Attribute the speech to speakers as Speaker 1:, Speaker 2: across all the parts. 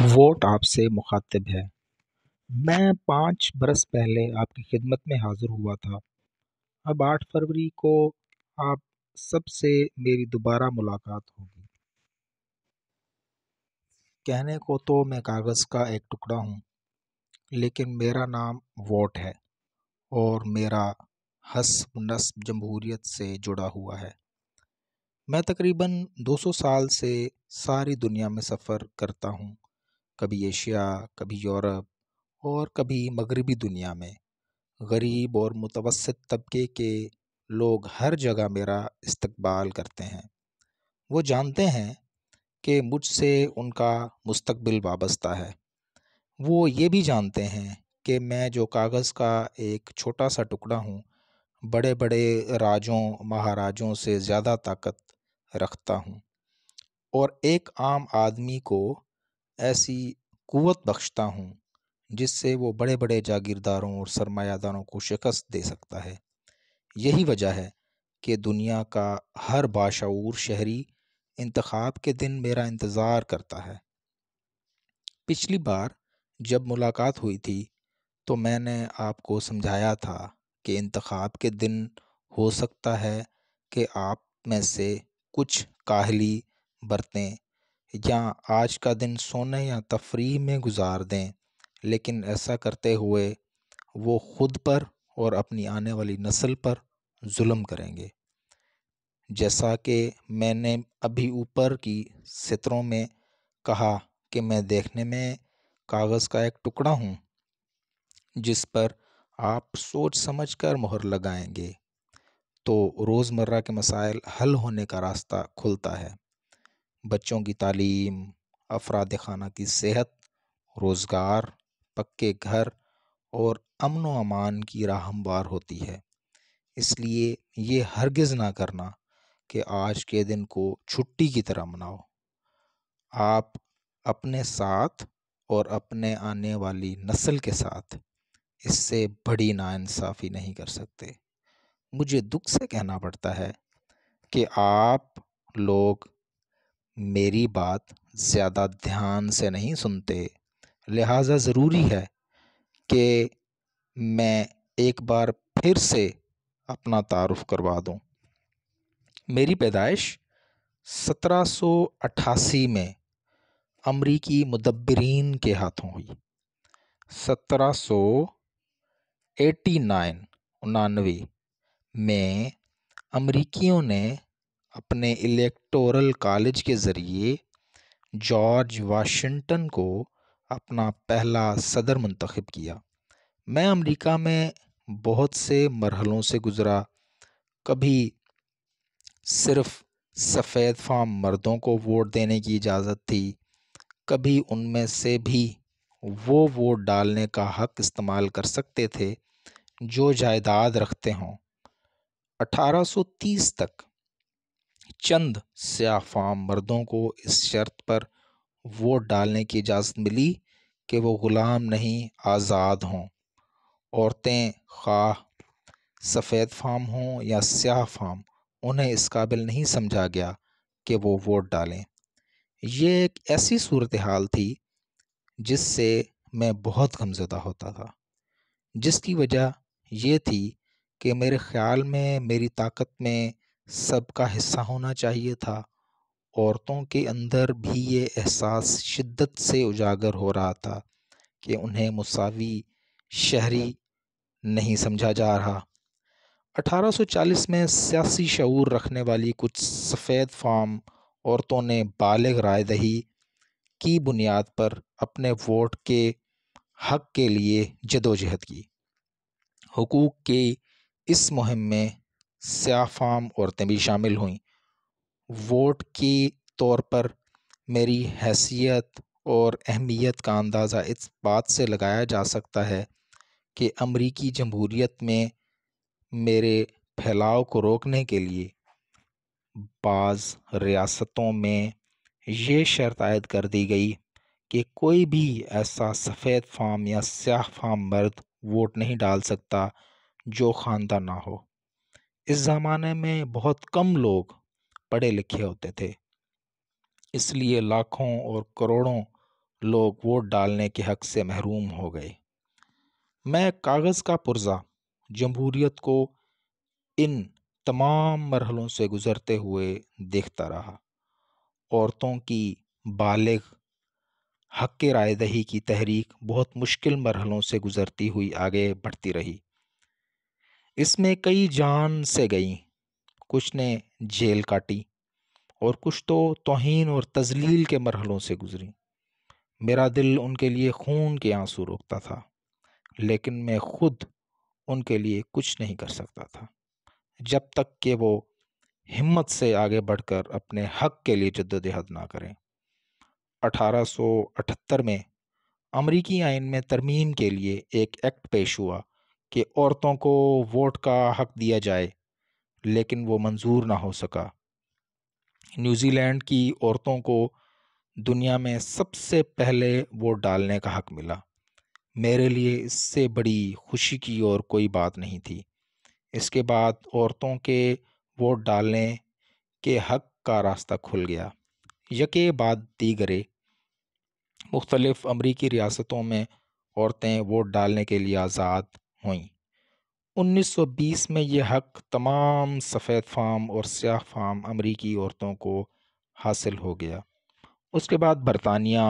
Speaker 1: vote आपसे मुखातिब है मैं पाँच बरस पहले आपकी खिदमत में हाज़िर हुआ था अब आठ फरवरी को आप सबसे मेरी दोबारा मुलाकात होगी कहने को तो मैं कागज़ का एक टुकड़ा हूँ लेकिन मेरा नाम वोट है और मेरा हसब नस्ब जमहूरीत से जुड़ा हुआ है मैं तकरीबन 200 साल से सारी दुनिया में सफ़र करता हूँ कभी एशिया कभी यूरोप और कभी मगरबी दुनिया में गरीब और मुतवसत तबके के लोग हर जगह मेरा इस्तकबाल करते हैं वो जानते हैं कि मुझसे उनका मुस्तबिल वाबस्ता है वो ये भी जानते हैं कि मैं जो कागज़ का एक छोटा सा टुकड़ा हूँ बड़े बड़े राजों महाराजों से ज़्यादा ताकत रखता हूँ और एक आम आदमी को ऐसी कुवत बख्शता हूँ जिससे वो बड़े बड़े जागीरदारों और सरमायादारों को शिकस्त दे सकता है यही वजह है कि दुनिया का हर बाशूर शहरी इंतखाब के दिन मेरा इंतज़ार करता है पिछली बार जब मुलाकात हुई थी तो मैंने आपको समझाया था कि इंतखाब के दिन हो सकता है कि आप में से कुछ काहली बरतें या आज का दिन सोने या तफरी में गुजार दें लेकिन ऐसा करते हुए वो ख़ुद पर और अपनी आने वाली नस्ल पर जुल्म करेंगे जैसा कि मैंने अभी ऊपर की सितरों में कहा कि मैं देखने में कागज़ का एक टुकड़ा हूँ जिस पर आप सोच समझ कर मोहर लगाएंगे तो रोज़मर्रा के मसाइल हल होने का रास्ता खुलता है बच्चों की तालीम अफराद खाना की सेहत रोज़गार पक्के घर और अमन अमान की राहमवार होती है इसलिए ये हरगज़ ना करना कि आज के दिन को छुट्टी की तरह मनाओ आप अपने साथ और अपने आने वाली नस्ल के साथ इससे बड़ी नाानसाफ़ी नहीं कर सकते मुझे दुख से कहना पड़ता है कि आप लोग मेरी बात ज़्यादा ध्यान से नहीं सुनते लिहाजा ज़रूरी है कि मैं एक बार फिर से अपना तारफ़ करवा दूँ मेरी पैदाइश 1788 में अमरीकी मदबरीन के हाथों हुई 1789 उनानवे में अमरीकियों ने अपने इलेक्टोरल कॉलेज के ज़रिए जॉर्ज वाशिंगटन को अपना पहला सदर मंतखब किया मैं अमेरिका में बहुत से मरहलों से गुज़रा कभी सिर्फ सफ़ेद फाम मर्दों को वोट देने की इजाज़त थी कभी उनमें से भी वो वोट डालने का हक इस्तेमाल कर सकते थे जो जायदाद रखते हों 1830 तक चंद स्याफाम मर्दों को इस शर्त पर वोट डालने की इजाज़त मिली कि वो ग़ुलाम नहीं आज़ाद हों औरतें खा सफ़ेद फाम हों या स्याह फाम उन्हें इस काबिल नहीं समझा गया कि वो वोट डालें ये एक ऐसी सूरत हाल थी जिससे मैं बहुत गमजदा होता था जिसकी वजह यह थी कि मेरे ख़्याल में मेरी ताकत में सबका हिस्सा होना चाहिए था औरतों के अंदर भी ये एहसास शिद्दत से उजागर हो रहा था कि उन्हें मुसावी शहरी नहीं समझा जा रहा 1840 में सियासी शूर रखने वाली कुछ सफ़ेद फार्म औरतों ने बालग राय दही की बुनियाद पर अपने वोट के हक के लिए जदोजहद की हकूक़ की इस मुहिम में स्याफाम औरतें भी शामिल हुई वोट की तौर पर मेरी हैसियत और अहमियत का अंदाज़ा इस बात से लगाया जा सकता है कि अमरीकी जमहूरीत में मेरे फैलाव को रोकने के लिए बाज़ रियासतों में ये शर्त आयद कर दी गई कि कोई भी ऐसा सफ़ेद फाम या स्याह फाम मर्द वोट नहीं डाल सकता जो खानदान ना हो इस ज़माने में बहुत कम लोग पढ़े लिखे होते थे इसलिए लाखों और करोड़ों लोग वोट डालने के हक़ से महरूम हो गए मैं कागज़ का पुर्जा जमहूरीत को इन तमाम मरहलों से गुज़रते हुए देखता रहा औरतों की बालग हक़ रायदही की तहरीक बहुत मुश्किल मरहलों से गुज़रती हुई आगे बढ़ती रही इसमें कई जान से गई कुछ ने जेल काटी और कुछ तो तोहन और तजलील के मरहलों से गुज़री मेरा दिल उनके लिए खून के आंसू रोकता था लेकिन मैं खुद उनके लिए कुछ नहीं कर सकता था जब तक कि वो हिम्मत से आगे बढ़कर अपने हक के लिए जद्दोजहद ना करें 1878 में अमरीकी आइन में तरमीम के लिए एक एक्ट पेश हुआ कि औरतों को वोट का हक दिया जाए लेकिन वो मंजूर ना हो सका न्यूज़ीलैंड की औरतों को दुनिया में सबसे पहले वोट डालने का हक मिला मेरे लिए इससे बड़ी खुशी की और कोई बात नहीं थी इसके बाद औरतों के वोट डालने के हक का रास्ता खुल गया यके बाद दीगरे मुख्तलफ़ अमरीकी रियासतों में औरतें वोट डालने के लिए आज़ाद हुई 1920 में ये हक तमाम सफ़ेद फाम और स्याह फाम अमरीकी औरतों को हासिल हो गया उसके बाद बरतानिया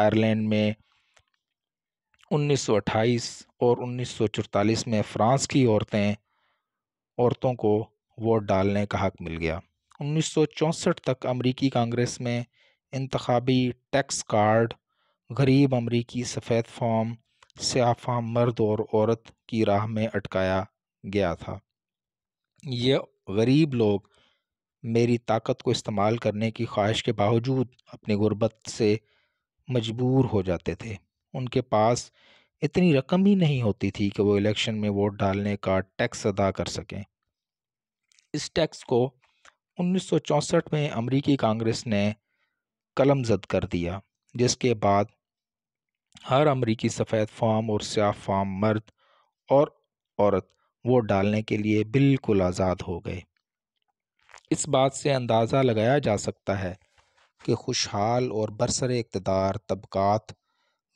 Speaker 1: आयरलैंड में 1928 और 1944 में फ़्रांस की औरतें औरतों को वोट डालने का हक मिल गया 1964 तक अमरीकी कांग्रेस में इंतबी टैक्स कार्ड गरीब अमरीकी सफ़ेद फॉर्म सियाफा मर्द और औरत की राह में अटकाया गया था ये गरीब लोग मेरी ताकत को इस्तेमाल करने की ख्वाहिश के बावजूद अपनी गुर्बत से मजबूर हो जाते थे उनके पास इतनी रकम ही नहीं होती थी कि वो इलेक्शन में वोट डालने का टैक्स अदा कर सकें इस टैक्स को 1964 में अमरीकी कांग्रेस ने कलम जद कर दिया जिसके बाद हर अमरीकी सफ़ेद फॉर्म और स्याह फॉर्म मर्द और औरत वोट डालने के लिए बिल्कुल आज़ाद हो गए इस बात से अंदाज़ा लगाया जा सकता है कि खुशहाल और बरसर इकतदार तबक़ात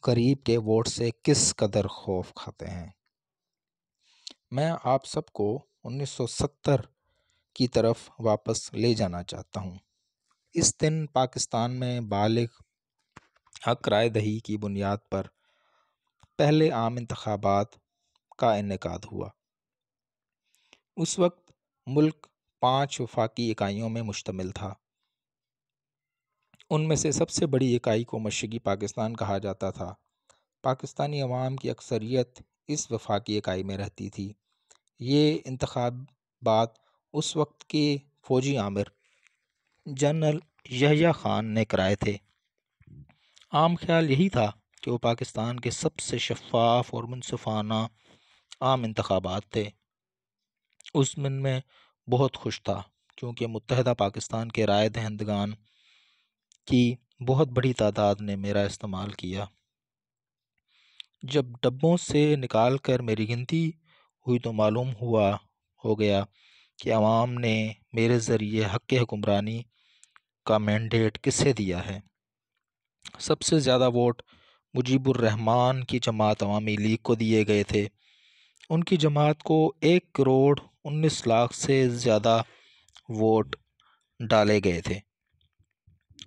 Speaker 1: गरीब के वोट से किस कदर खौफ खाते हैं मैं आप सबको 1970 की तरफ वापस ले जाना चाहता हूँ इस दिन पाकिस्तान में बालग हक राय दही की बुनियाद पर पहले आम इंतबात का इनका हुआ उस वक्त मुल्क पांच वफाकी इकाइयों में मुश्तमिल था उनमें से सबसे बड़ी इकाई को मशरक़ी पाकिस्तान कहा जाता था पाकिस्तानी अवाम की अक्सरियत इस वफाकी इकाई में रहती थी ये इंतबात उस वक्त के फ़ौजी आमिर जनरल यहिया ख़ान ने कराए थे आम ख्याल यही था कि वो पाकिस्तान के सबसे शफाफ और मुनफाना आम इंतबात थे उस मन में बहुत खुश था क्योंकि मुतहदा पाकिस्तान के राय दहंदगान की बहुत बड़ी तादाद ने मेरा इस्तेमाल किया जब डब्बों से निकाल कर मेरी गिनती हुई तो मालूम हुआ हो गया कि आवाम ने मेरे ज़रिए हक़ हुक्मरानी का मैंडेट किसे दिया है सबसे ज़्यादा वोट रहमान की जमात अवामी लीग को दिए गए थे उनकी जमात को एक करोड़ उन्नीस लाख से ज़्यादा वोट डाले गए थे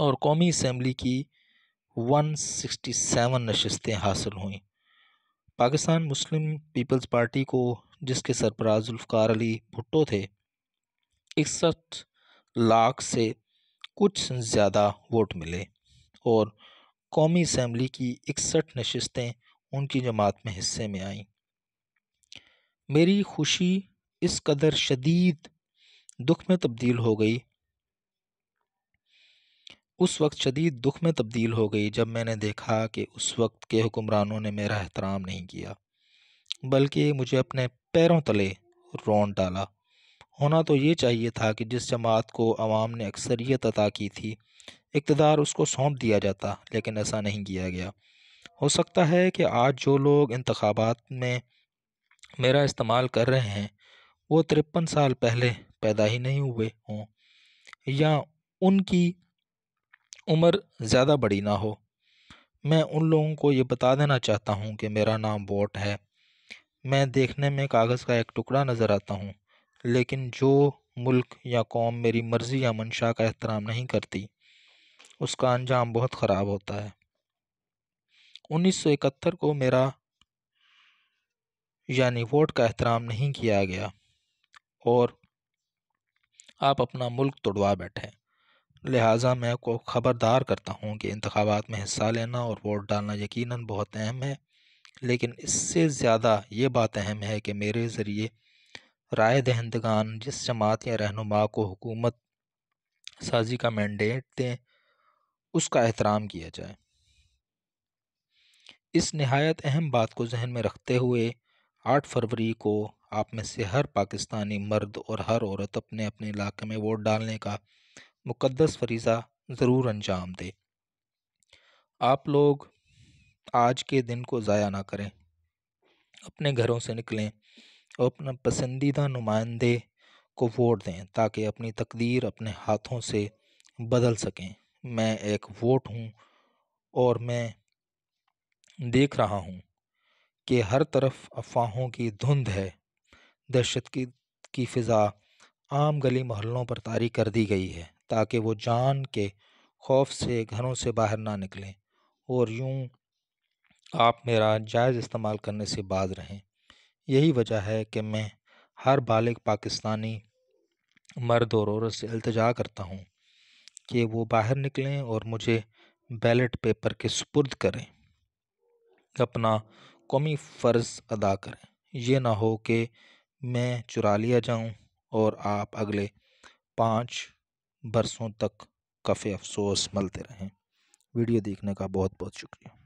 Speaker 1: और कौमी असम्बली की 167 नशस्तें हासिल हुईं पाकिस्तान मुस्लिम पीपल्स पार्टी को जिसके सरबराज जुल्फ़ार अली भुट्टो थे इकसठ लाख से कुछ ज़्यादा वोट मिले और कौमी असम्बली की इकसठ नशस्तें उनकी जमात में हिस्से में आईं मेरी खुशी इस कदर शदीद दुख में तब्दील हो गई उस वक्त शदीद दुख में तब्दील हो गई जब मैंने देखा कि उस वक्त के हुक्मरानों ने मेरा एहतराम नहीं किया बल्कि मुझे अपने पैरों तले रौन डाला होना तो ये चाहिए था कि जिस जमात को आवाम ने अक्सरियत अदा की थी इकतदार उसको सौंप दिया जाता लेकिन ऐसा नहीं किया गया हो सकता है कि आज जो लोग इंतबात में मेरा इस्तेमाल कर रहे हैं वो तिरपन साल पहले पैदा ही नहीं हुए हों या उनकी उम्र ज़्यादा बड़ी ना हो मैं उन लोगों को ये बता देना चाहता हूँ कि मेरा नाम वोट है मैं देखने में कागज़ का एक टुकड़ा नज़र आता हूँ लेकिन जो मुल्क या कौम मेरी मर्ज़ी या मंशा का एहतराम नहीं करती उसका अंजाम बहुत ख़राब होता है 1971 को मेरा यानी वोट का एहतराम नहीं किया गया और आप अपना मुल्क तोड़वा बैठे लिहाजा मैं को ख़बरदार करता हूँ कि इंतबात में हिस्सा लेना और वोट डालना यकीनन बहुत अहम है लेकिन इससे ज़्यादा ये बात अहम है कि मेरे ज़रिए राय दहंदगान जिस जमात या रहनुमा को हुकूमत साजी का मैंडेट दें उसका एहतराम किया जाए इस नहायत अहम बात को जहन में रखते हुए आठ फरवरी को आप में से हर पाकिस्तानी मर्द और हर औरत अपने अपने इलाके में वोट डालने का मुकदस फरीज़ा ज़रूर अंजाम दे आप लोग आज के दिन को ज़ाया ना करें अपने घरों से निकलें और अपना पसंदीदा नुमाइंदे को वोट दें ताकि अपनी तकदीर अपने हाथों से बदल सकें मैं एक वोट हूँ और मैं देख रहा हूँ कि हर तरफ अफवाहों की धुंध है दहशत की की फ़िज़ा आम गली मोहल्लों पर तारी कर दी गई है ताकि वो जान के खौफ से घरों से बाहर ना निकलें और यूं आप मेरा जायज़ इस्तेमाल करने से बाज रहें यही वजह है कि मैं हर बालिग पाकिस्तानी मर्द और औरत से अल्तजा करता हूँ कि वो बाहर निकलें और मुझे बैलेट पेपर के सुपुर्द करें अपना कौमी फ़र्ज़ अदा करें ये ना हो कि मैं चुरा लिया जाऊं और आप अगले पाँच बरसों तक काफ़ी अफसोस मलते रहें वीडियो देखने का बहुत बहुत शुक्रिया